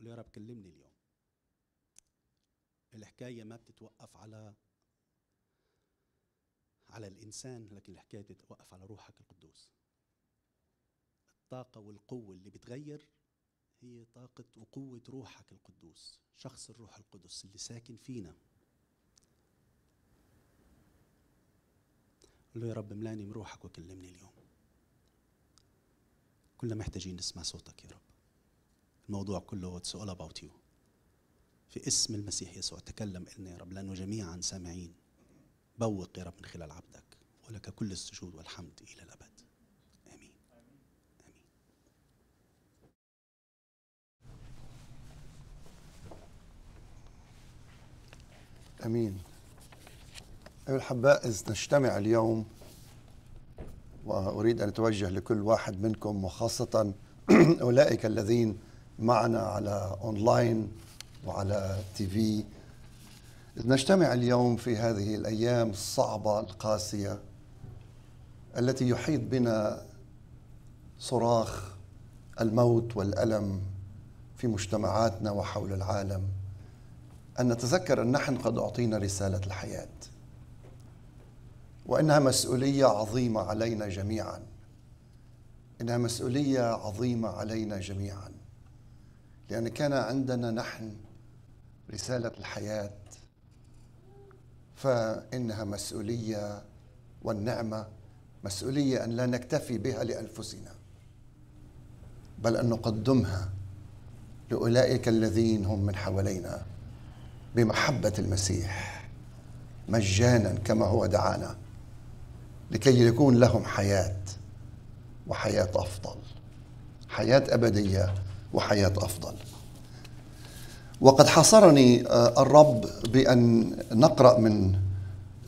قول يا رب كلمني اليوم الحكاية ما بتتوقف على على الإنسان لكن الحكاية بتتوقف على روحك القدوس الطاقة والقوة اللي بتغير هي طاقة وقوة روحك القدوس شخص الروح القدس اللي ساكن فينا قل له يا رب ملاني من روحك وكلمني اليوم كلنا محتاجين نسمع صوتك يا رب الموضوع كله it's all about you في اسم المسيح يسوع تكلم إلنا يا رب لأنه جميعا سامعين بوق يا رب من خلال عبدك ولك كل السجود والحمد إلى الأبد آمين آمين آمين أيها الأحباء إذ نجتمع اليوم وأريد أن أتوجه لكل واحد منكم وخاصة أولئك الذين معنا على اونلاين وعلى تي في نجتمع اليوم في هذه الايام الصعبه القاسيه التي يحيط بنا صراخ الموت والالم في مجتمعاتنا وحول العالم ان نتذكر ان نحن قد اعطينا رساله الحياه وانها مسؤوليه عظيمه علينا جميعا انها مسؤوليه عظيمه علينا جميعا لأن كان عندنا نحن رسالة الحياة فإنها مسؤولية والنعمة مسؤولية أن لا نكتفي بها لأنفسنا بل أن نقدمها لأولئك الذين هم من حوالينا بمحبة المسيح مجانا كما هو دعانا لكي يكون لهم حياة وحياة أفضل حياة أبدية وحياة أفضل وقد حصرني آه، الرب بأن نقرأ من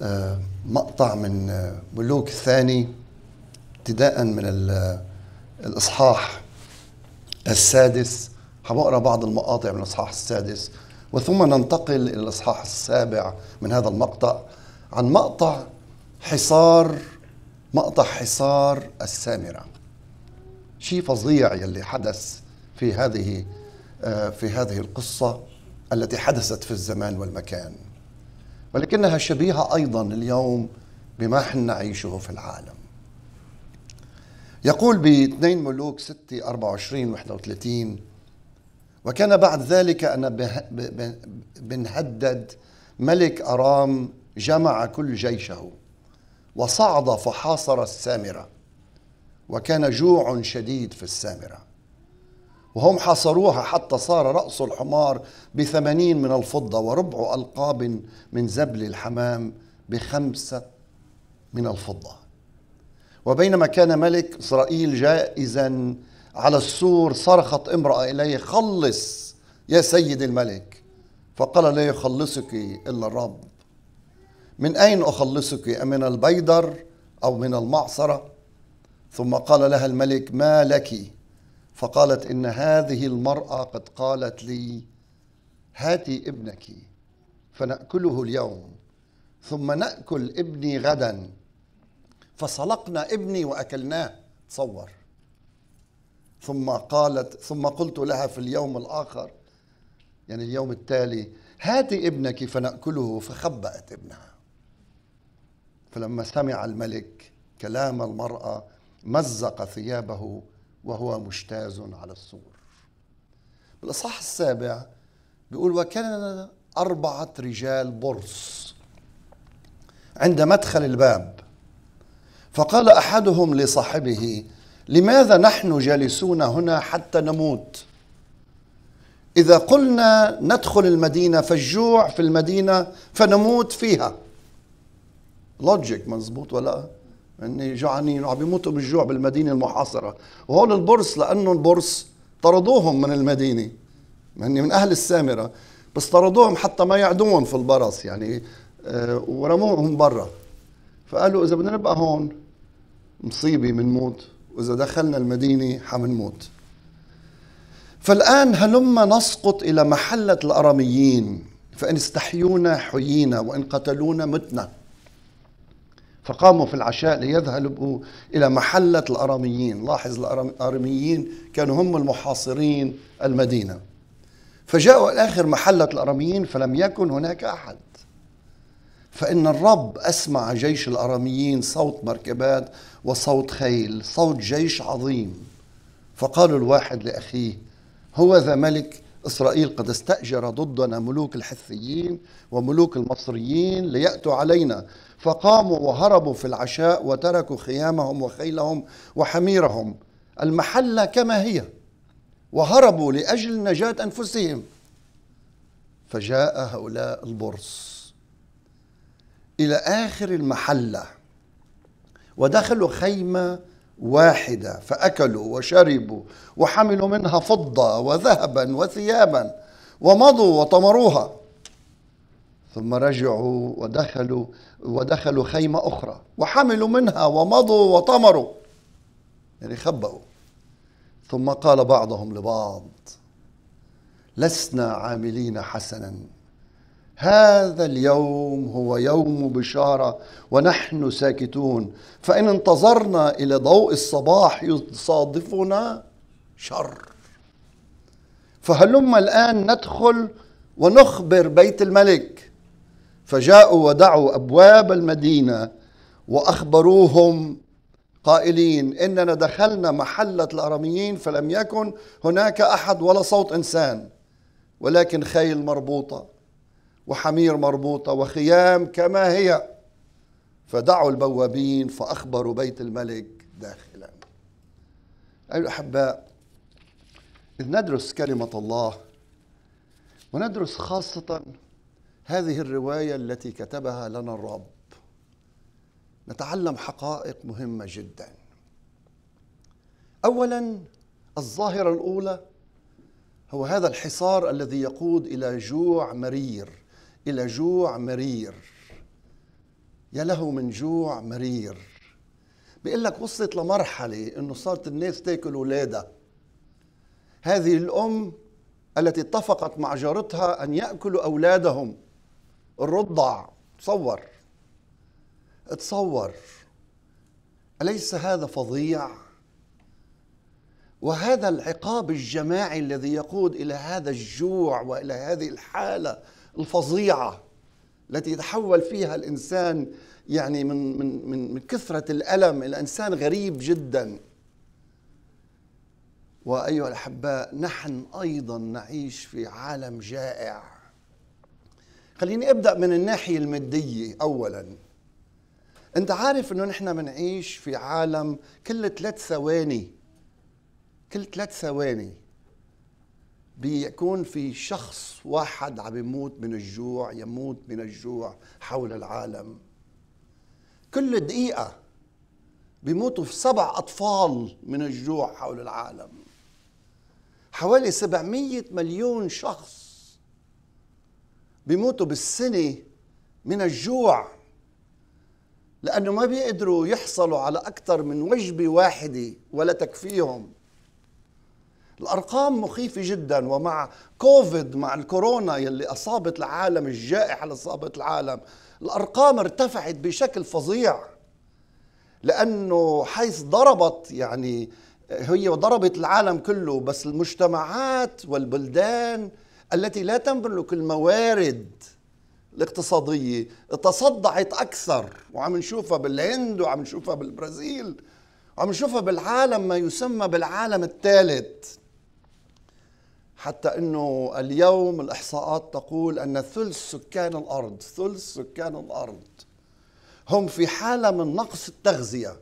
آه، مقطع من آه، ملوك الثاني ابتداء من الإصحاح السادس حبقرا بعض المقاطع من الإصحاح السادس وثم ننتقل إلى الإصحاح السابع من هذا المقطع عن مقطع حصار مقطع حصار السامرة شيء فظيع يلي حدث في هذه آه، في هذه القصة التي حدثت في الزمان والمكان ولكنها شبيهة أيضا اليوم بما حنا نعيشه في العالم يقول باثنين ملوك 6 24 31 وكان بعد ذلك أن بن هدد ملك أرام جمع كل جيشه وصعد فحاصر السامرة وكان جوع شديد في السامره وهم حصروها حتى صار رأس الحمار بثمانين من الفضة وربع ألقاب من زبل الحمام بخمسة من الفضة وبينما كان ملك إسرائيل جائزا على السور صرخت امرأة إليه خلص يا سيد الملك فقال لا يخلصك إلا الرب من أين أخلصك أمن البيدر أو من المعصرة ثم قال لها الملك ما لك فقالت إن هذه المرأة قد قالت لي هاتي ابنك فنأكله اليوم ثم نأكل ابني غدا فصلقنا ابني وأكلناه تصور ثم قالت ثم قلت لها في اليوم الآخر يعني اليوم التالي هاتي ابنك فنأكله فخبأت ابنها فلما سمع الملك كلام المرأة مزق ثيابه وهو مجتاز على السور بالأصح السابع بيقول وكان أربعة رجال برص عند مدخل الباب فقال أحدهم لصاحبه لماذا نحن جالسون هنا حتى نموت إذا قلنا ندخل المدينة فالجوع في المدينة فنموت فيها لوجيك مزبوط ولا هن جوعانين يعني وعم من بالجوع بالمدينه المحاصره وهول البرص لانه البرص طردوهم من المدينه هن يعني من اهل السامره بس طردوهم حتى ما يعدوهم في البرص يعني آه، ورموهم برا فقالوا اذا بدنا نبقى هون مصيبه بنموت واذا دخلنا المدينه حنموت فالان هلما نسقط الى محله الاراميين فان استحيونا حيينا وان قتلونا متنا فقاموا في العشاء ليذهبوا إلى محلة الأراميين لاحظ الأراميين كانوا هم المحاصرين المدينة فجاءوا اخر محلة الأراميين فلم يكن هناك أحد فإن الرب أسمع جيش الأراميين صوت مركبات وصوت خيل صوت جيش عظيم فقالوا الواحد لأخيه هو ذا ملك إسرائيل قد استأجر ضدنا ملوك الحثيين وملوك المصريين ليأتوا علينا فقاموا وهربوا في العشاء وتركوا خيامهم وخيلهم وحميرهم المحلة كما هي وهربوا لأجل نجاة أنفسهم فجاء هؤلاء البرص إلى آخر المحلة ودخلوا خيمة واحدة فأكلوا وشربوا وحملوا منها فضة وذهبا وثيابا ومضوا وطمروها ثم رجعوا ودخلوا ودخلوا خيمة أخرى وحملوا منها ومضوا وطمروا يعني خبأوا ثم قال بعضهم لبعض لسنا عاملين حسنا هذا اليوم هو يوم بشاره ونحن ساكتون فان انتظرنا الى ضوء الصباح يصادفنا شر فهلم الان ندخل ونخبر بيت الملك فجاءوا ودعوا ابواب المدينه واخبروهم قائلين اننا دخلنا محله الاراميين فلم يكن هناك احد ولا صوت انسان ولكن خيل مربوطه وحمير مربوطة وخيام كما هي فدعوا البوابين فأخبروا بيت الملك داخلا أيها الأحباء إذ ندرس كلمة الله وندرس خاصة هذه الرواية التي كتبها لنا الرب نتعلم حقائق مهمة جدا أولا الظاهرة الأولى هو هذا الحصار الذي يقود إلى جوع مرير إلى جوع مرير يا له من جوع مرير بيقول لك وصلت لمرحلة أنه صارت الناس تاكل أولادها هذه الأم التي اتفقت مع جارتها أن يأكلوا أولادهم الرضع تصور تصور أليس هذا فظيع؟ وهذا العقاب الجماعي الذي يقود إلى هذا الجوع وإلى هذه الحالة الفظيعه التي يتحول فيها الانسان يعني من من من من كثره الالم الى انسان غريب جدا وايها الاحباء نحن ايضا نعيش في عالم جائع خليني ابدا من الناحيه الماديه اولا انت عارف انه نحن بنعيش في عالم كل ثلاث ثواني كل ثلاث ثواني بيكون في شخص واحد عم يموت من الجوع يموت من الجوع حول العالم كل دقيقة بيموتوا في سبع أطفال من الجوع حول العالم حوالي 700 مليون شخص بيموتوا بالسنة من الجوع لأنه ما بيقدروا يحصلوا على أكثر من وجبة واحدة ولا تكفيهم الارقام مخيفه جدا ومع كوفيد مع الكورونا يلي اصابت العالم الجائحه اللي اصابت العالم الارقام ارتفعت بشكل فظيع لانه حيث ضربت يعني هي ضربت العالم كله بس المجتمعات والبلدان التي لا تملك الموارد الاقتصادية تصدعت أكثر وعم نشوفها بالهند وعم نشوفها بالبرازيل وعم نشوفها بالعالم ما يسمى بالعالم الثالث حتى انه اليوم الاحصاءات تقول ان ثلث سكان الارض ثلث سكان الارض هم في حاله من نقص التغذيه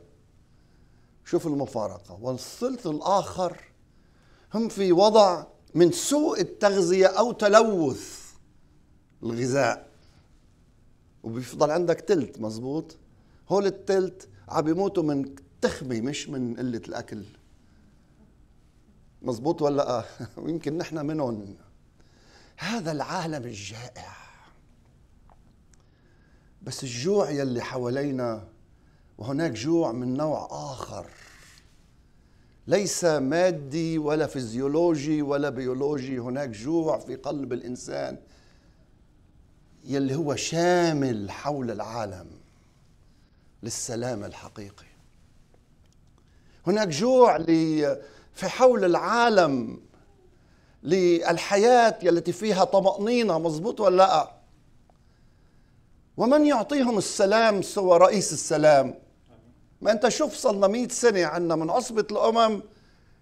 شوف المفارقه والثلث الاخر هم في وضع من سوء التغذيه او تلوث الغذاء وبيفضل عندك تلت مزبوط هول التلت عم بيموتوا من تخمي مش من قله الاكل مزبوط ولا اه ويمكن نحن منهم هذا العالم الجائع بس الجوع يلي حوالينا وهناك جوع من نوع اخر ليس مادي ولا فيزيولوجي ولا بيولوجي هناك جوع في قلب الانسان يلي هو شامل حول العالم للسلام الحقيقي هناك جوع ل في حول العالم للحياة التي فيها طمأنينة مظبوط ولا لا ومن يعطيهم السلام سوى رئيس السلام ما انت شوف صلنا مئة سنة عنا من عصبة الأمم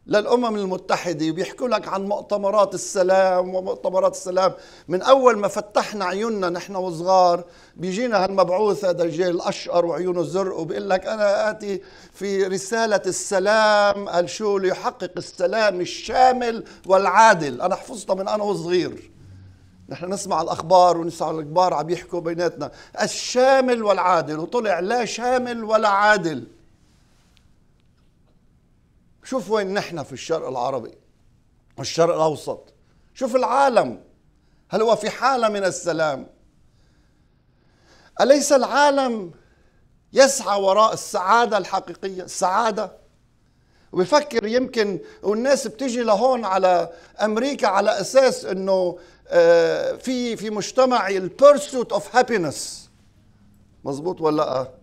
للأمم المتحدة وبيحكوا لك عن مؤتمرات السلام ومؤتمرات السلام من أول ما فتحنا عيوننا نحن وصغار بيجينا هالمبعوث هذا الجيل الأشقر وعيونه الزرق وبيقول لك أنا آتي في رسالة السلام قال شو ليحقق السلام الشامل والعادل أنا حفظتها من أنا وصغير نحن نسمع الأخبار ونسمع الكبار عم يحكوا بيناتنا الشامل والعادل وطلع لا شامل ولا عادل شوف وين نحن في الشرق العربي والشرق الأوسط شوف العالم هل هو في حالة من السلام أليس العالم يسعى وراء السعادة الحقيقية السعادة وبفكر يمكن والناس بتجي لهون على امريكا على اساس انه آه، في في مجتمع البيرسوت اوف هابينس مزبوط ولا لا آه.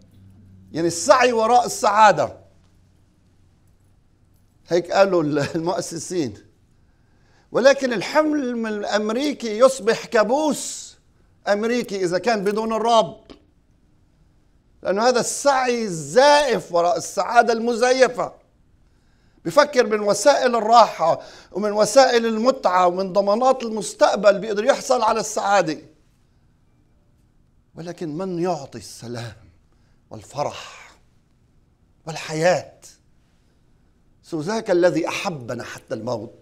يعني السعي وراء السعاده هيك قالوا المؤسسين ولكن الحلم الامريكي يصبح كابوس امريكي اذا كان بدون الرب لانه هذا السعي الزائف وراء السعادة المزيفة بفكر من وسائل الراحة ومن وسائل المتعة ومن ضمانات المستقبل بيقدر يحصل على السعادة ولكن من يعطي السلام والفرح والحياه سو ذاك الذي أحبنا حتى الموت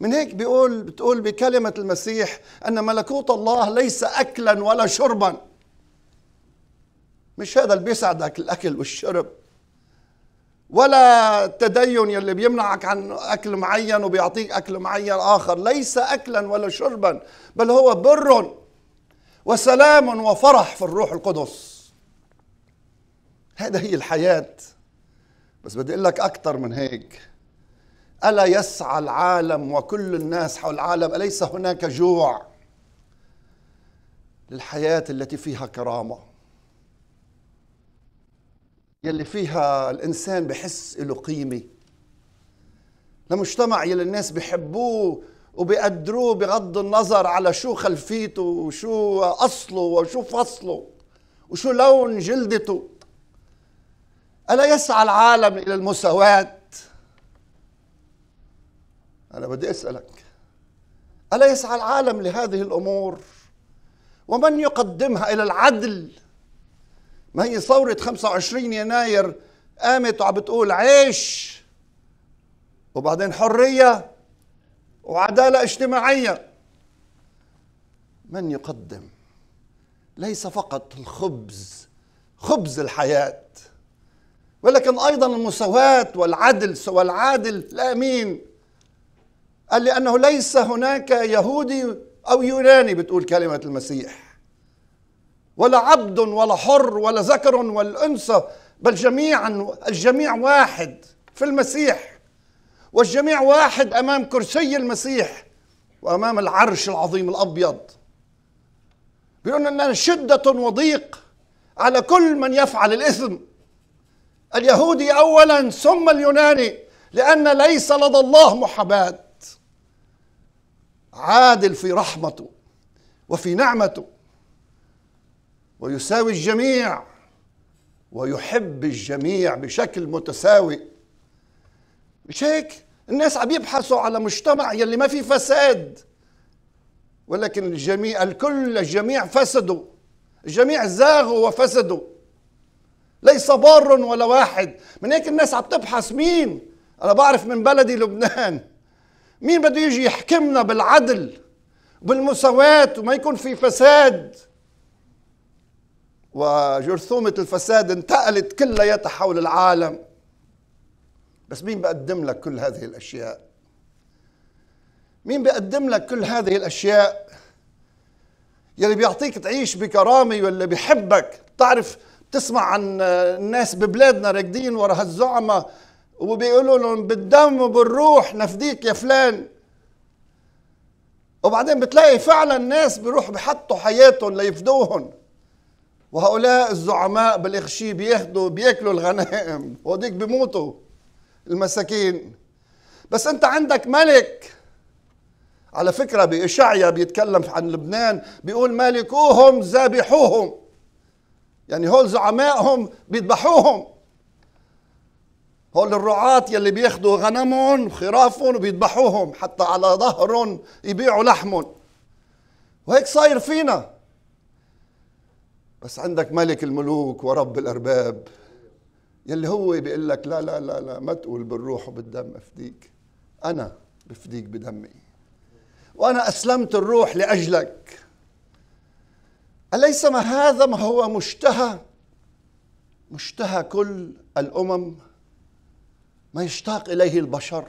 من هيك بيقول بتقول بكلمة المسيح أن ملكوت الله ليس أكلا ولا شربا مش هذا اللي بيسعدك الأكل والشرب ولا التدين يلي بيمنعك عن أكل معين وبيعطيك أكل معين آخر ليس أكلا ولا شربا بل هو بر وسلام وفرح في الروح القدس هذا هي الحياه بس بدي اقول لك اكثر من هيك الا يسعى العالم وكل الناس حول العالم اليس هناك جوع للحياه التي فيها كرامه يلي فيها الانسان بحس له قيمه لمجتمع يلي الناس بحبوه وبيقدروه بغض النظر على شو خلفيته وشو اصله وشو فصله وشو لون جلدته ألا يسعى العالم إلى المساواة؟ أنا بدي أسألك ألا يسعى العالم لهذه الأمور؟ ومن يقدمها إلى العدل؟ ما هي ثورة 25 يناير قامت وعم بتقول عيش وبعدين حرية وعدالة اجتماعية من يقدم ليس فقط الخبز خبز الحياة ولكن أيضا المساواة والعدل سوى العادل الامين قال لأنه ليس هناك يهودي أو يوناني بتقول كلمة المسيح ولا عبد ولا حر ولا ذكر ولا أنثى بل جميعا الجميع واحد في المسيح والجميع واحد أمام كرسي المسيح وأمام العرش العظيم الأبيض بيقول أن شدة وضيق على كل من يفعل الإثم اليهودي أولا ثم اليوناني لأن ليس لدى الله محاباة عادل في رحمته وفي نعمته ويساوي الجميع ويحب الجميع بشكل متساوي مش هيك الناس عم يبحثوا على مجتمع يلي ما فيه فساد ولكن الجميع الكل الجميع فسدوا الجميع زاغوا وفسدوا ليس بار ولا واحد من هيك الناس عم تبحث مين انا بعرف من بلدي لبنان مين بده يجي يحكمنا بالعدل وبالمساواة وما يكون في فساد وجرثومة الفساد انتقلت كلياتها حول العالم بس مين بقدم لك كل هذه الأشياء مين بقدم لك كل هذه الأشياء يلي بيعطيك تعيش بكرامة واللي بيحبك تعرف تسمع عن آه، الناس ببلادنا راكدين ورا هالزعمة وبيقولوا لهم بالدم وبالروح نفديك يا فلان وبعدين بتلاقي فعلا الناس بيروح بحطوا حياتهم ليفدوهم وهؤلاء الزعماء بالإغشي بياخدوا بياكلوا الغنائم وهديك بيموتوا المساكين بس انت عندك ملك على فكرة بإشعيا بيتكلم عن لبنان بيقول مالكوهم ذابحوهم يعني هول زعمائهم بيذبحوهم هول الرعاة يلي بياخدوا غنمهم وخرافهم وبيذبحوهم حتى على ظهرهم يبيعوا لحمهم وهيك صاير فينا بس عندك ملك الملوك ورب الأرباب يلي هو بيقول لك لا لا لا لا ما تقول بالروح وبالدم افديك أنا بفديك بدمي وأنا أسلمت الروح لأجلك أليس ما هذا ما هو مشتهى مشتهى كل الأمم ما يشتاق إليه البشر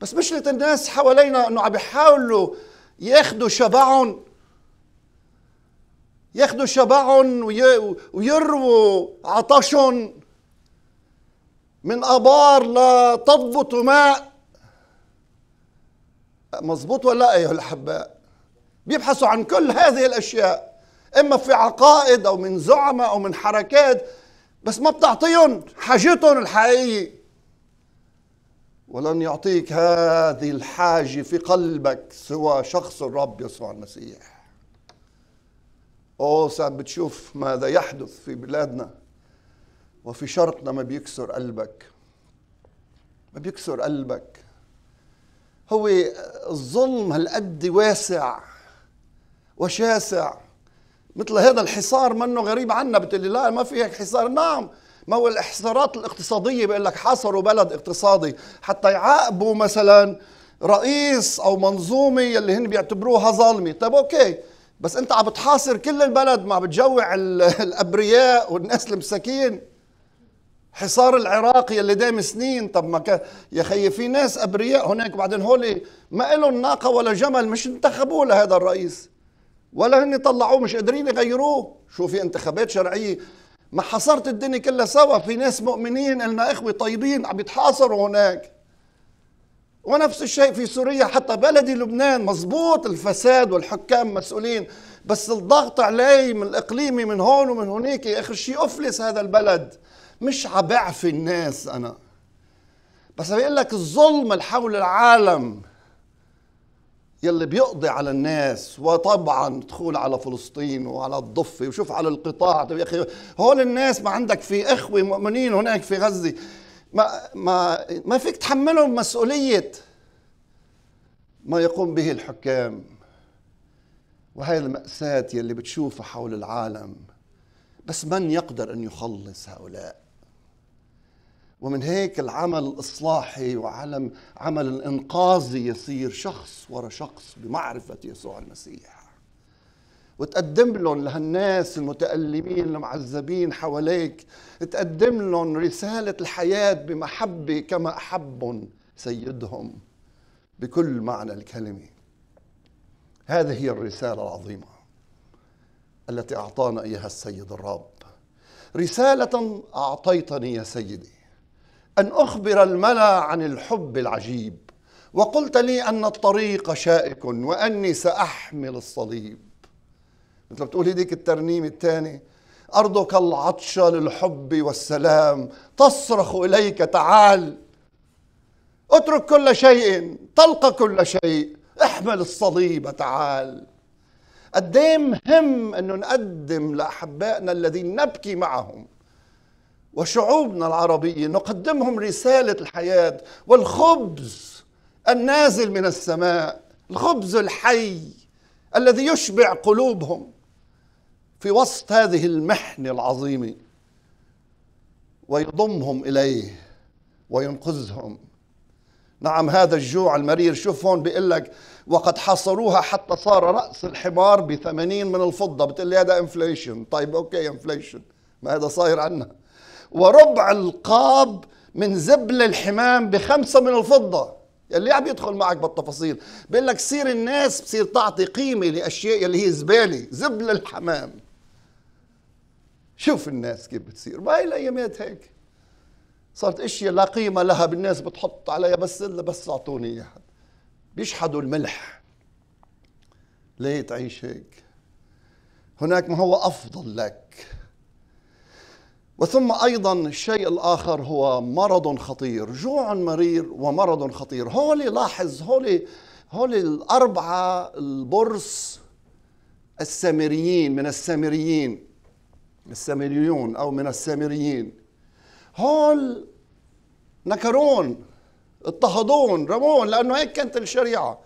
بس مشلة الناس حوالينا أنه عم يحاولوا ياخذوا شبعهم ياخذوا شبعهم ويرووا عطشهم من ابار لا تضبط ماء مظبوط ولا ايها الاحباء بيبحثوا عن كل هذه الاشياء اما في عقائد او من زعماء او من حركات بس ما بتعطيهم حاجتهم الحقيقيه ولن يعطيك هذه الحاجه في قلبك سوى شخص الرب يسوع المسيح او ساعات بتشوف ماذا يحدث في بلادنا وفي شرقنا ما بيكسر قلبك ما بيكسر قلبك هو الظلم هالقد واسع وشاسع مثل هذا الحصار منه غريب عنا بتقول لي لا ما في هيك حصار نعم ما هو الاحصارات الاقتصاديه بيقول لك حصروا بلد اقتصادي حتى يعاقبوا مثلا رئيس او منظومه يلي هن بيعتبروها ظالمه طيب اوكي بس انت عم بتحاصر كل البلد ما بتجوع الابرياء والناس المساكين حصار العراق يلي دام سنين طب ما ك... يا خيي في ناس ابرياء هناك بعدين هولي ما لهم ناقه ولا جمل مش انتخبوه لهذا الرئيس ولا هن طلعوه مش قادرين يغيروه شو في انتخابات شرعيه ما حصرت الدنيا كلها سوا في ناس مؤمنين لنا اخوه طيبين عم يتحاصروا هناك ونفس الشيء في سوريا حتى بلدي لبنان مزبوط الفساد والحكام مسؤولين بس الضغط علي من الاقليمي من هون ومن هونيك اخر شيء افلس هذا البلد مش في الناس انا بس بيقول لك الظلم حول العالم يلي بيقضي على الناس وطبعا دخول على فلسطين وعلى الضفه وشوف على القطاع طيب يا اخي هول الناس ما عندك في اخوه مؤمنين هناك في غزه ما ما ما فيك تحملهم مسؤوليه ما يقوم به الحكام وهي المأساة يلي بتشوفها حول العالم بس من يقدر أن يخلص هؤلاء ومن هيك العمل الإصلاحي وعلم عمل الإنقاذي يصير شخص ورا شخص بمعرفة يسوع المسيح وتقدم لهم لهالناس المتألمين المعذبين حواليك تقدم لهم رسالة الحياة بمحبة كما أحبهم سيدهم بكل معنى الكلمة هذه هي الرسالة العظيمة التي أعطانا إياها السيد الرب رسالة أعطيتني يا سيدي أن أخبر الملا عن الحب العجيب وقلت لي أن الطريق شائك وأني سأحمل الصليب مثل بتقول هديك الترنيم الثاني أرضك العطشة للحب والسلام تصرخ إليك تعال اترك كل شيء تلقى كل شيء احمل الصليب تعال قديه مهم انه نقدم لاحبائنا الذين نبكي معهم وشعوبنا العربية نقدمهم رسالة الحياة والخبز النازل من السماء الخبز الحي الذي يشبع قلوبهم في وسط هذه المحنة العظيمة ويضمهم إليه وينقذهم نعم هذا الجوع المرير شوف هون بيقول لك وقد حصروها حتى صار رأس الحمار بثمانين من الفضة بتقول لي هذا انفليشن طيب أوكي انفليشن ما هذا صاير عنا وربع القاب من زبل الحمام بخمسة من الفضة اللي عم يدخل معك بالتفاصيل بيقول لك سير الناس بصير تعطي قيمة لأشياء اللي هي زبالة زبل الحمام شوف الناس كيف بتصير ما الأيامات هيك صارت اشياء لا قيمه لها بالناس بتحط عليها بس الا بس اعطوني اياها بيشحدوا الملح ليه تعيش هيك هناك ما هو افضل لك وثم ايضا الشيء الاخر هو مرض خطير جوع مرير ومرض خطير هولي لاحظ هولي هولي الاربعه البرص السامريين من السامريين السامريون او من السامريين هول نكرون اضطهدون رمون لانه هيك كانت الشريعه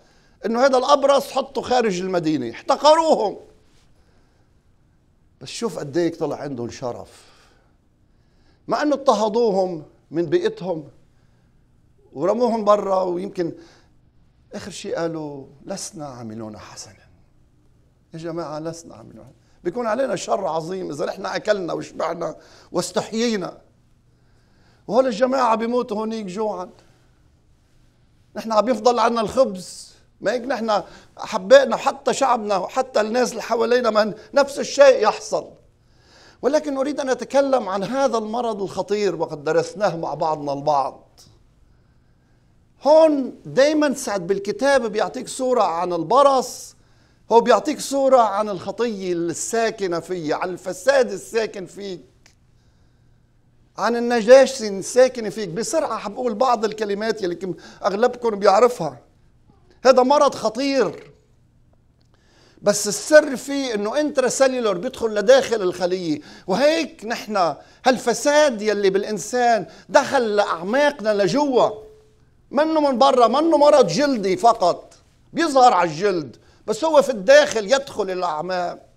انه هذا الابرص حطه خارج المدينه احتقروهم بس شوف قد ايه طلع عندهم شرف مع انه اضطهدوهم من بيئتهم ورموهم برا ويمكن اخر شيء قالوا لسنا عاملون حسنا يا جماعه لسنا عاملون حسنا بيكون علينا شر عظيم اذا نحن اكلنا وشبعنا واستحيينا وهول الجماعه بيموتوا هونيك جوعا نحن عم يفضل عنا الخبز ما هيك نحن حبينا حتى شعبنا وحتى الناس اللي حوالينا ما نفس الشيء يحصل ولكن أريد أن أتكلم عن هذا المرض الخطير وقد درسناه مع بعضنا البعض هون دايما سعد بالكتاب بيعطيك صورة عن البرص هو بيعطيك صورة عن الخطية الساكنة فيا عن الفساد الساكن فيك عن النجاشة الساكنة فيك بسرعة حبقول بعض الكلمات يلي أغلبكم بيعرفها هذا مرض خطير بس السر فيه انه انترا سيلولر بيدخل لداخل الخليه وهيك نحن هالفساد يلي بالانسان دخل لاعماقنا لجوا منه من برا منه مرض جلدي فقط بيظهر على الجلد بس هو في الداخل يدخل الاعماق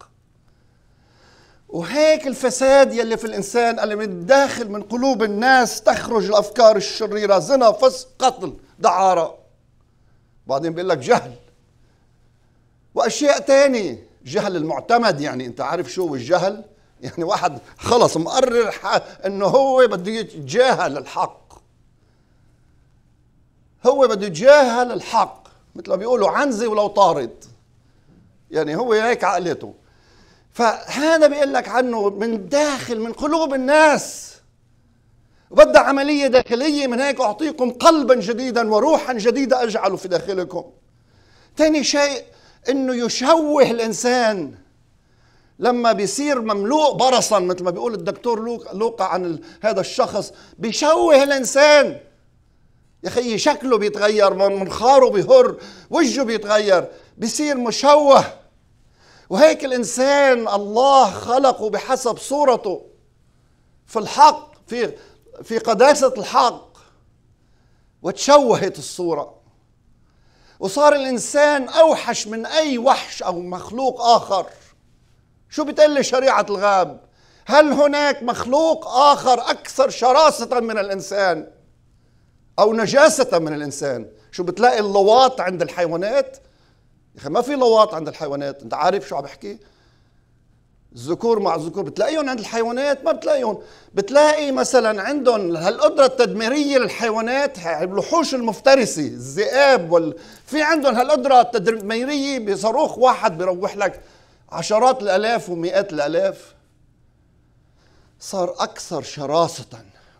وهيك الفساد يلي في الانسان اللي من الداخل من قلوب الناس تخرج الافكار الشريره زنا فسق قتل دعاره بعدين بيقول لك جهل واشياء تاني جهل المعتمد يعني انت عارف شو الجهل يعني واحد خلص مقرر انه هو بده يتجاهل الحق هو بده يتجاهل الحق مثل ما بيقولوا عنزي ولو طارد يعني هو هيك عقلته فهذا بيقول لك عنه من داخل من قلوب الناس بدها عملية داخلية من هيك أعطيكم قلبا جديدا وروحا جديدة أجعله في داخلكم ثاني شيء انه يشوه الانسان لما بيصير مملوء برصا مثل ما بيقول الدكتور لوقا عن هذا الشخص بيشوه الانسان يا اخي شكله بيتغير منخاره بيهر وجهه بيتغير بيصير مشوه وهيك الانسان الله خلقه بحسب صورته في الحق في في قداسه الحق وتشوهت الصوره وصار الإنسان أوحش من أي وحش أو مخلوق آخر شو بتقلي شريعة الغاب هل هناك مخلوق آخر أكثر شراسة من الإنسان أو نجاسة من الإنسان شو بتلاقي اللواط عند الحيوانات يا أخي ما في لواط عند الحيوانات أنت عارف شو عم بحكي الذكور مع الذكور بتلاقيهم عند الحيوانات ما بتلاقيهم بتلاقي مثلا عندهم هالقدرة التدميرية للحيوانات الوحوش المفترسة الذئاب وال... في عندهم هالقدرة التدميرية بصاروخ واحد بيروح لك عشرات الالاف ومئات الالاف صار اكثر شراسة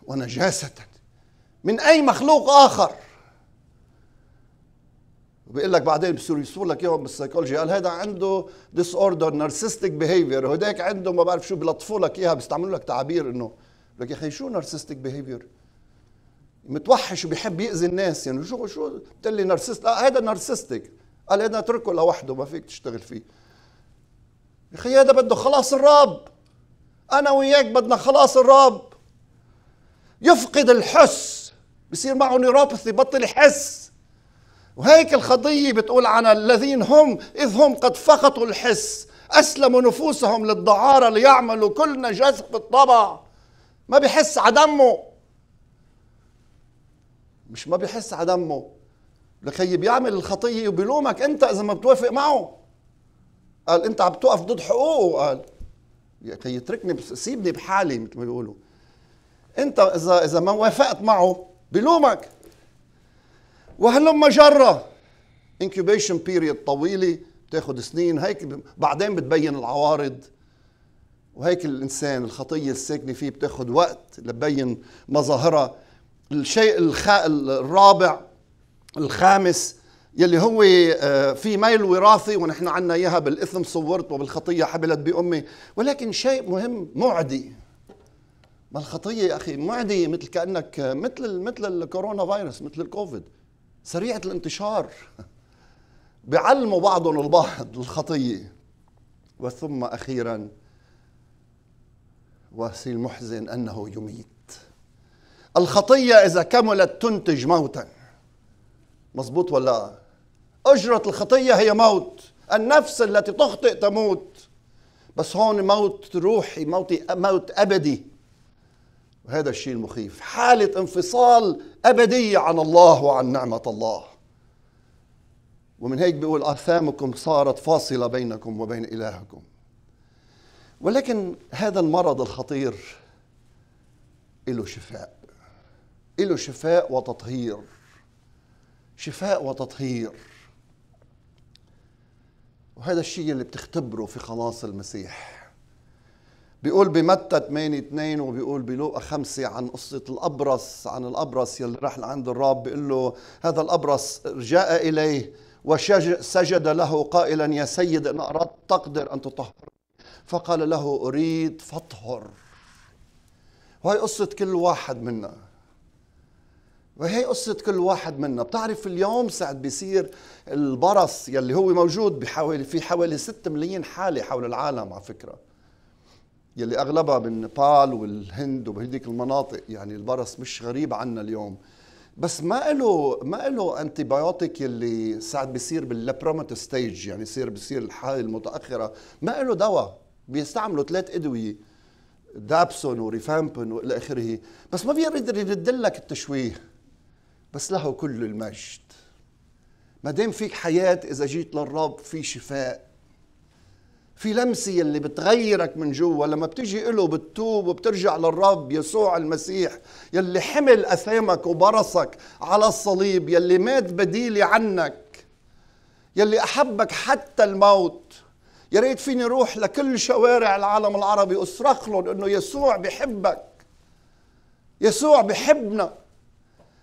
ونجاسة من اي مخلوق اخر وبيقول لك بعدين بصيروا يصور لك اياهم بالسيكولوجي قال هذا عنده ديس اوردر نارسستيك بيهيفير هداك عنده ما بعرف شو بيلطفوا لك اياها بيستعملوا لك تعابير انه لك يا اخي شو نارسستيك بيهيفير متوحش وبيحب ياذي الناس يعني شو شو بتقول لي نارسست لا هذا نارسستيك قال هذا اتركه لوحده ما فيك تشتغل فيه يا اخي هذا بده خلاص الرب انا وياك بدنا خلاص الرب يفقد الحس بصير معه نيروباثي بطل يحس وهيك الخضية بتقول عن الذين هم إذ هم قد فقدوا الحس أسلموا نفوسهم للدعارة ليعملوا كل نجاسة الطبع ما بيحس عدمه مش ما بيحس عدمه لك هي بيعمل الخطية وبيلومك أنت إذا ما بتوافق معه قال أنت عم توقف ضد حقوقه قال كي يتركني سيبني بحالي مثل ما بيقولوا أنت إذا إذا ما وافقت معه بلومك وهلم جرة انكيوبيشن بيريد طويلة بتاخد سنين هيك بعدين بتبين العوارض وهيك الإنسان الخطية الساكنة فيه بتاخد وقت لتبين مظاهرها الشيء الخ... الرابع الخامس يلي هو آه، في ميل وراثي ونحن عنا اياها بالاثم صورت وبالخطيه حبلت بامي ولكن شيء مهم معدي ما الخطيه يا اخي معدي مثل كانك آه، مثل مثل الكورونا فيروس مثل الكوفيد سريعه الانتشار بيعلموا بعضهم البعض الخطيه وثم اخيرا وسي المحزن انه يميت الخطيه اذا كملت تنتج موتا مظبوط ولا اجره الخطيه هي موت النفس التي تخطئ تموت بس هون موت روحي موت موت ابدي وهذا الشيء المخيف حالة انفصال أبدية عن الله وعن نعمة الله ومن هيك بيقول أثامكم صارت فاصلة بينكم وبين إلهكم ولكن هذا المرض الخطير له شفاء له شفاء وتطهير شفاء وتطهير وهذا الشيء اللي بتختبره في خلاص المسيح بيقول بمتى 8 2 وبيقول بلوقا 5 عن قصة الأبرص عن الأبرص يلي راح لعند الرب بيقول له هذا الأبرص جاء إليه وسجد له قائلا يا سيد إن أردت تقدر أن تطهر فقال له أريد فاطهر وهي قصة كل واحد منا وهي قصة كل واحد منا بتعرف اليوم ساعة بيصير البرص يلي هو موجود بحوالي في حوالي 6 ملايين حالة حول العالم على فكرة يلي اغلبها بالنيبال والهند وبهديك المناطق يعني البرص مش غريب عنا اليوم بس ما له ما له انتي يلي ساعات بيصير بالليبرومات ستيج يعني يصير بصير الحاله المتاخره ما له دواء بيستعملوا ثلاث ادويه دابسون وريفامبن والى اخره بس ما بيقدر يرد لك التشويه بس له كل المجد ما دام فيك حياه اذا جيت للرب في شفاء في لمسة يلي بتغيرك من جوا لما بتجي له بتتوب وبترجع للرب يسوع المسيح يلي حمل أثامك وبرصك على الصليب يلي مات بديلي عنك يلي أحبك حتى الموت يا ريت فيني روح لكل شوارع العالم العربي أصرخ لهم إنه يسوع بحبك يسوع بحبنا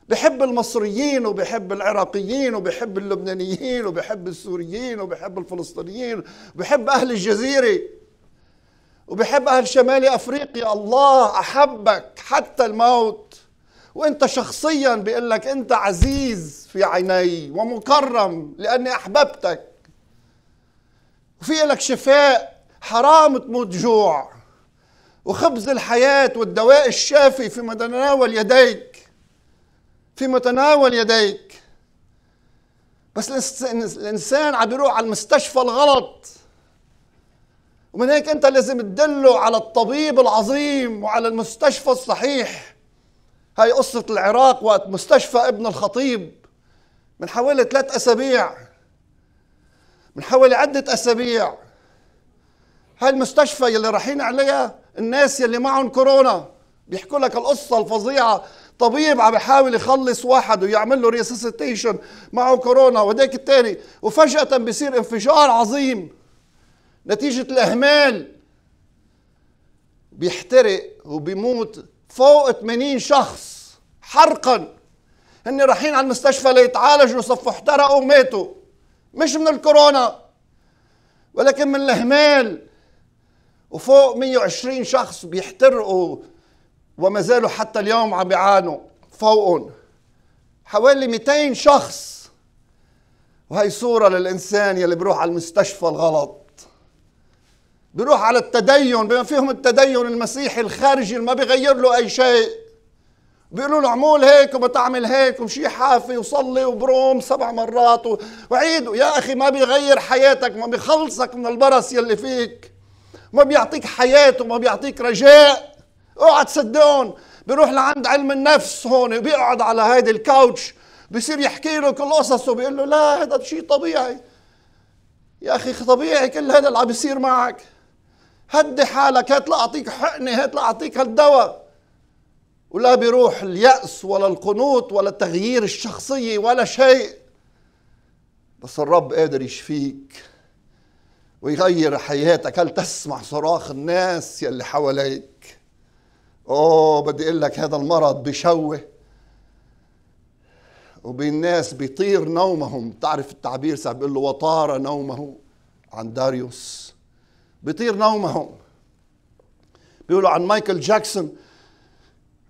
بحب المصريين وبحب العراقيين وبحب اللبنانيين وبحب السوريين وبحب الفلسطينيين وبحب أهل الجزيرة وبحب أهل شمال أفريقيا الله أحبك حتى الموت وانت شخصيا بيقول لك انت عزيز في عيني ومكرم لاني احببتك وفي لك شفاء حرام تموت جوع وخبز الحياه والدواء الشافي في متناول يديك في متناول يديك بس الانسان عم يروح على المستشفى الغلط ومن هيك انت لازم تدله على الطبيب العظيم وعلى المستشفى الصحيح هاي قصة العراق وقت مستشفى ابن الخطيب من حوالي ثلاث أسابيع من حوالي عدة أسابيع هاي المستشفى يلي رايحين عليها الناس يلي معهم كورونا بيحكوا لك القصة الفظيعة طبيب عم يحاول يخلص واحد ويعمل له ريسسيتيشن معه كورونا وهداك الثاني وفجأة بصير انفجار عظيم نتيجة الإهمال بيحترق وبيموت فوق 80 شخص حرقا هن رايحين على المستشفى ليتعالجوا صفوا احترقوا وماتوا مش من الكورونا ولكن من الاهمال وفوق 120 شخص بيحترقوا وما زالوا حتى اليوم عم بيعانوا فوقهم حوالي 200 شخص وهي صورة للإنسان يلي بروح على المستشفى الغلط بروح على التدين بما فيهم التدين المسيحي الخارجي اللي ما بيغير له أي شيء بيقولوا له عمول هيك وبتعمل هيك ومشي حافي وصلي وبروم سبع مرات وعيد يا أخي ما بيغير حياتك ما بيخلصك من البرس يلي فيك ما بيعطيك حياة وما بيعطيك رجاء اوعى تصدقهم بيروح لعند علم النفس هون بيقعد على هيدي الكاوتش بصير يحكي له كل قصصه بيقول له لا هذا شيء طبيعي يا اخي طبيعي كل هذا اللي عم بيصير معك هدي حالك هات لاعطيك حقنه هات لاعطيك هالدواء ولا بيروح اليأس ولا القنوط ولا تغيير الشخصية ولا شيء بس الرب قادر يشفيك ويغير حياتك هل تسمع صراخ الناس يلي حواليك اوه بدي اقول لك هذا المرض بشوه وبالناس بيطير نومهم تعرف التعبير ساعة بيقول له وطار نومه عن داريوس بيطير نومهم بيقولوا عن مايكل جاكسون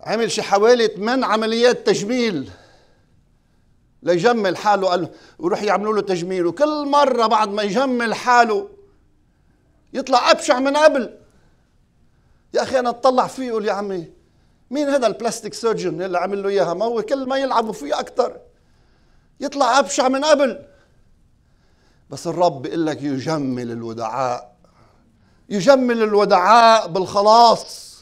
عمل شي حوالي 8 عمليات تجميل ليجمل حاله قال ويروح يعملوا له تجميل وكل مرة بعد ما يجمل حاله يطلع أبشع من قبل يا اخي انا اتطلع فيه يقول يا عمي مين هذا البلاستيك سيرجن اللي عمل له اياها ما هو كل ما يلعبوا فيه اكثر يطلع ابشع من قبل بس الرب بيقول لك يجمل الودعاء يجمل الودعاء بالخلاص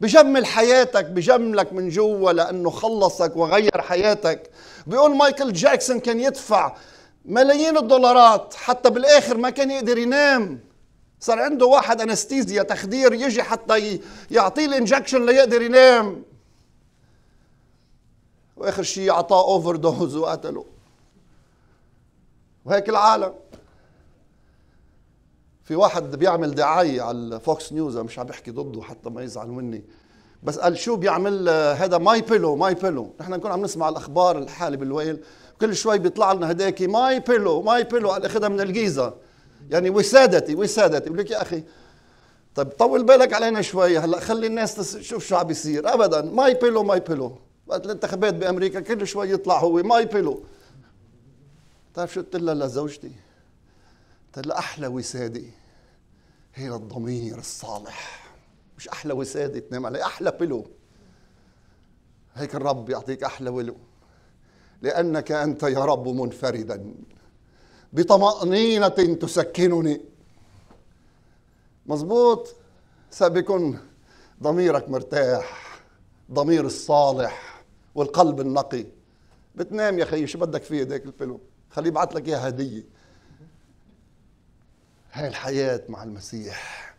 بجمل حياتك بجملك من جوا لانه خلصك وغير حياتك بيقول مايكل جاكسون كان يدفع ملايين الدولارات حتى بالاخر ما كان يقدر ينام صار عنده واحد انستيزيا تخدير يجي حتى يعطيه الانجكشن ليقدر ينام واخر شيء اعطاه اوفر دوز وقتله وهيك العالم في واحد بيعمل دعاية على فوكس نيوز مش عم بحكي ضده حتى ما يزعل مني بس قال شو بيعمل آه، هذا ماي بيلو ماي بيلو نحن نكون عم نسمع الاخبار الحالة بالويل كل شوي بيطلع لنا هداكي ماي بيلو ماي بيلو قال اخذها من الجيزه يعني وسادتي وسادتي بقول لك يا اخي طيب طول بالك علينا شوي هلا خلي الناس تشوف شو عم بيصير ابدا ماي بيلو ماي بيلو وقت الانتخابات بامريكا كل شوي يطلع هو ماي بيلو بتعرف شو قلت لها لزوجتي؟ قلت لها احلى وساده هي الضمير الصالح مش احلى وساده تنام عليه احلى بلو هيك الرب يعطيك احلى ولو لانك انت يا رب منفردا بطمأنينة تسكنني مظبوط سبيكون ضميرك مرتاح ضمير الصالح والقلب النقي بتنام يا خيي شو بدك فيه هداك الفيلم خليه يبعث لك اياها هديه هاي الحياة مع المسيح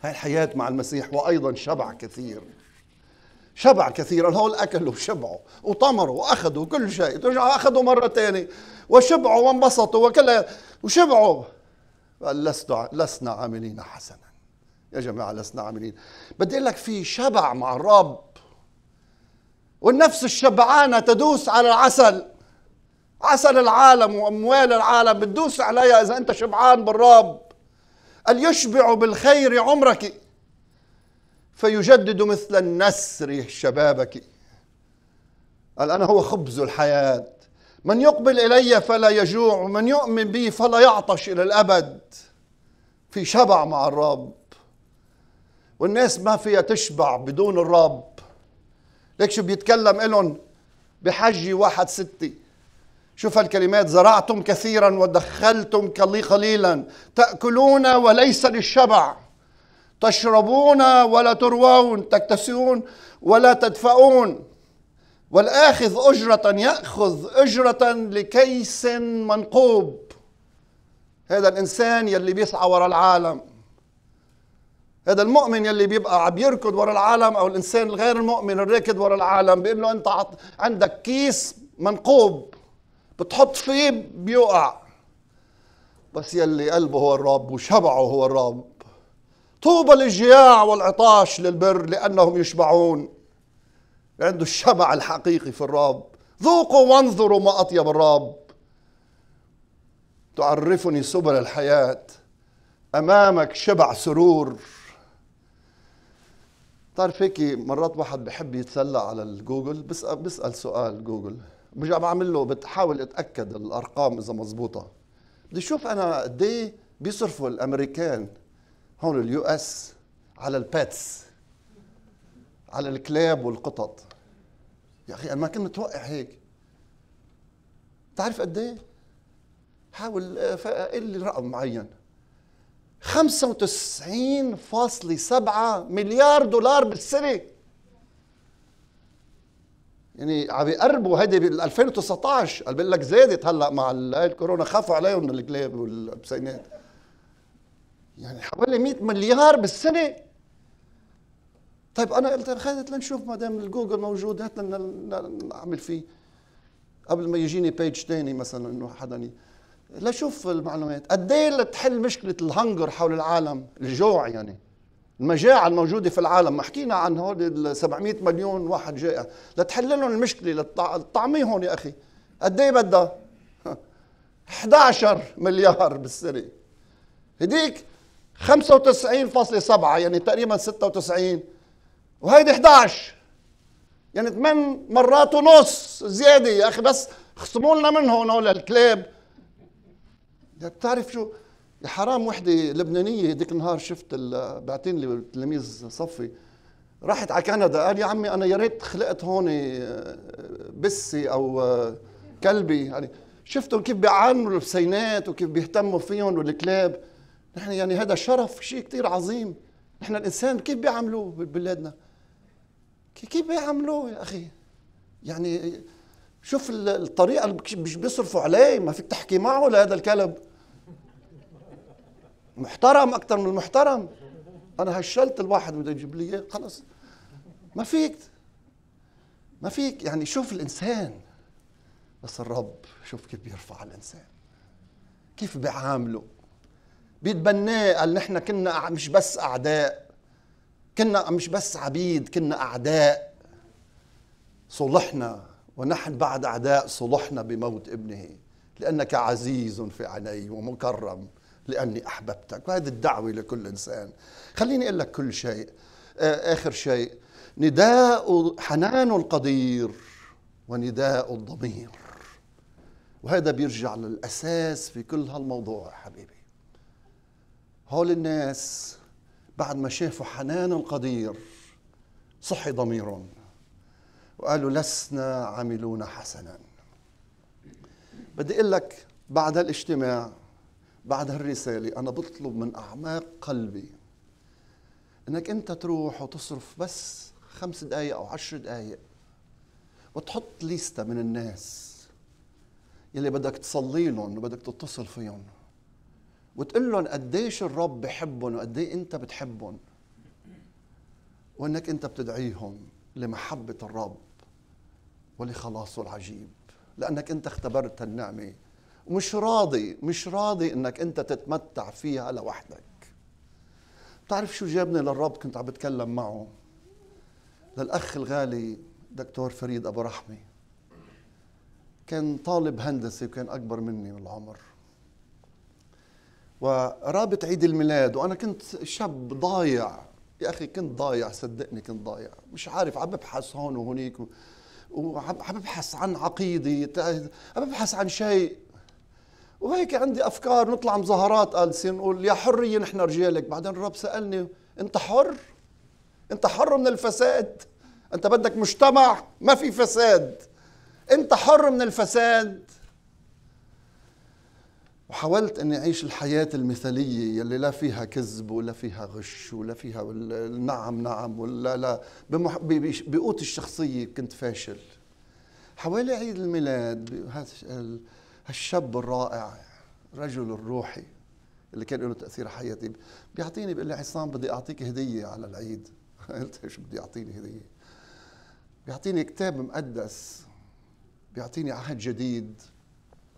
هاي الحياة مع المسيح وأيضا شبع كثير شبع كثيرا هول أكلوا وشبعوا وطمروا وأخذوا كل شيء ورجعوا أخذوا مرة ثانية وشبعوا وانبسطوا وكل وشبعوا قال لست لسنا عاملين حسنا يا جماعة لسنا عاملين بدي أقول لك في شبع مع الرب والنفس الشبعانة تدوس على العسل عسل العالم وأموال العالم بتدوس عليها إذا أنت شبعان بالرب قال يشبع بالخير عمرك فيجدد مثل النسر شبابك الآن هو خبز الحياة من يقبل إلي فلا يجوع ومن يؤمن بي فلا يعطش إلى الأبد في شبع مع الرب والناس ما فيها تشبع بدون الرب ليك شو بيتكلم إلهم بحجي واحد ستي شوف هالكلمات زرعتم كثيرا ودخلتم قليلا تأكلون وليس للشبع تشربون ولا تروون تكتسون ولا تدفعون والآخذ أجرة يأخذ أجرة لكيس منقوب هذا الإنسان يلي بيسعى وراء العالم هذا المؤمن يلي بيبقى عم يركض وراء العالم أو الإنسان الغير المؤمن الراكد وراء العالم بيقول له أنت عندك كيس منقوب بتحط فيه بيوقع بس يلي قلبه هو الرب وشبعه هو الرب طوبى للجياع والعطاش للبر لأنهم يشبعون عنده الشبع الحقيقي في الرب ذوقوا وانظروا ما أطيب الرب تعرفني سبل الحياة أمامك شبع سرور بتعرف هيك مرات واحد بحب يتسلى على الجوجل بسأل, بسأل سؤال جوجل برجع بعمل له بتحاول اتاكد الارقام اذا مزبوطه بدي اشوف انا قد ايه بيصرفوا الامريكان هون اليو اس على الباتس على الكلاب والقطط يا اخي انا ما كنت متوقع هيك تعرف قد ايه حاول آه، قل رقم معين 95.7 مليار دولار بالسنه يعني عم يقربوا هيدي بال 2019 قال لك زادت هلا مع الكورونا خافوا عليهم الكلاب والبسينات يعني حوالي 100 مليار بالسنه طيب انا قلت خلينا لنشوف ما دام الجوجل موجود هات نعمل فيه قبل ما يجيني بيج ثاني مثلا انه حدا لشوف المعلومات قد ايه لتحل مشكله الهنجر حول العالم الجوع يعني المجاعة الموجودة في العالم ما حكينا عن هول ال 700 مليون واحد جائع لتحل لهم المشكلة لتطعميهم يا أخي قد إيه بدها 11 مليار بالسنة هديك 95.7 يعني تقريبا 96 وهيدي 11 يعني ثمان مرات ونص زياده يا اخي بس خصموا لنا منهم هول الكلاب بتعرف شو يا حرام وحده لبنانيه هذيك النهار شفت بعتين لي تلاميذ صفي راحت على كندا قال يا عمي انا يا ريت خلقت هون آه، بسي او آه، كلبي يعني شفتهم كيف بيعانوا البسينات وكيف بيهتموا فيهم والكلاب نحن يعني هذا شرف شيء كثير عظيم نحن الانسان كيف بيعملوه ببلادنا كيف بيعملوه يا اخي يعني شوف الطريقه اللي بيصرفوا عليه ما فيك تحكي معه لهذا الكلب محترم اكثر من المحترم انا هشلت الواحد بده يجيب لي اياه خلص ما فيك ما فيك يعني شوف الانسان بس الرب شوف كيف بيرفع الانسان كيف بيعامله بيتبناه قال نحن كنا مش بس اعداء كنا مش بس عبيد كنا اعداء صلحنا ونحن بعد اعداء صلحنا بموت ابنه لانك عزيز في عيني ومكرم لاني احببتك وهذه الدعوه لكل انسان خليني اقول لك كل شيء آه، اخر شيء نداء حنان القدير ونداء الضمير وهذا بيرجع للاساس في كل هالموضوع حبيبي هول الناس بعد ما شافوا حنان القدير صحي ضميرهم وقالوا لسنا عاملون حسنا بدي اقول لك بعد هالاجتماع بعد هالرسالة أنا بطلب من أعماق قلبي إنك أنت تروح وتصرف بس خمس دقايق أو عشر دقايق وتحط ليستة من الناس يلي بدك تصلي لهم وبدك تتصل فيهم وتقول لهم قديش الرب بحبهم وقد انت بتحبهم وانك انت بتدعيهم لمحبه الرب ولخلاصه العجيب لانك انت اختبرت النعمه ومش راضي مش راضي انك انت تتمتع فيها لوحدك بتعرف شو جابني للرب كنت عم بتكلم معه للاخ الغالي دكتور فريد ابو رحمه كان طالب هندسه وكان اكبر مني بالعمر ورابط عيد الميلاد وانا كنت شاب ضايع يا اخي كنت ضايع صدقني كنت ضايع مش عارف عم ببحث هون وهونيك وعم ببحث عن عقيده عم ببحث عن شيء وهيك عندي افكار نطلع مظاهرات قال نقول يا حريه نحن رجالك بعدين الرب سالني انت حر انت حر من الفساد انت بدك مجتمع ما في فساد انت حر من الفساد وحاولت اني اعيش الحياه المثاليه يلي لا فيها كذب ولا فيها غش ولا فيها النعم نعم ولا لا بقوت بقوتي الشخصيه كنت فاشل حوالي عيد الميلاد هالشاب الرائع رجل الروحي اللي كان له تاثير على حياتي بيعطيني بيقول لي عصام بدي اعطيك هديه على العيد قلت ايش بدي يعطيني هديه بيعطيني كتاب مقدس بيعطيني عهد جديد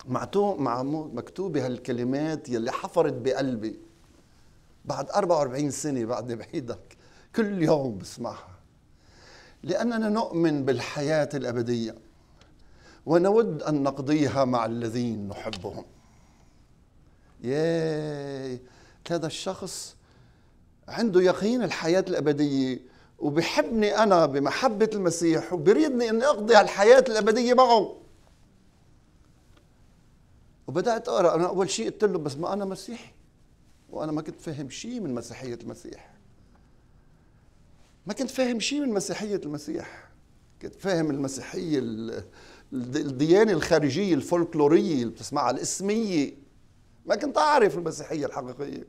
مكتوبة هالكلمات يلي حفرت بقلبي بعد 44 سنة بعد بعيدك كل يوم بسمعها لأننا نؤمن بالحياة الأبدية ونود أن نقضيها مع الذين نحبهم ياي هذا الشخص عنده يقين الحياة الأبدية وبحبني أنا بمحبة المسيح وبريدني أن أقضي الحياة الأبدية معه وبدات اقرا انا اول شيء قلت له بس ما انا مسيحي وانا ما كنت فاهم شيء من مسيحيه المسيح ما كنت فاهم شيء من مسيحيه المسيح كنت فاهم المسيحيه الديانه الخارجيه الفولكلوريه اللي بتسمعها الاسميه ما كنت اعرف المسيحيه الحقيقيه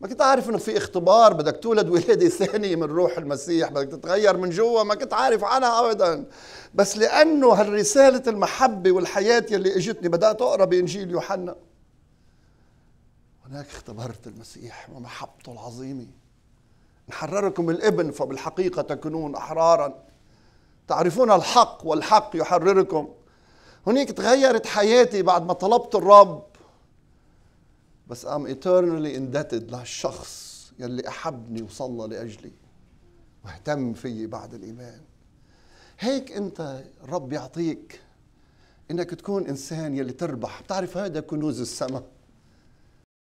ما كنت عارف انه في اختبار بدك تولد ولاده ثانيه من روح المسيح بدك تتغير من جوا ما كنت عارف عنها ابدا بس لانه هالرساله المحبه والحياه يلي اجتني بدات اقرا بانجيل يوحنا هناك اختبرت المسيح ومحبته العظيمه نحرركم الابن فبالحقيقه تكونون احرارا تعرفون الحق والحق يحرركم هناك تغيرت حياتي بعد ما طلبت الرب بس I'm eternally indebted لهالشخص يلي أحبني وصلى لأجلي واهتم فيي بعد الإيمان هيك أنت الرب يعطيك انك تكون انسان يلي تربح بتعرف هذا كنوز السماء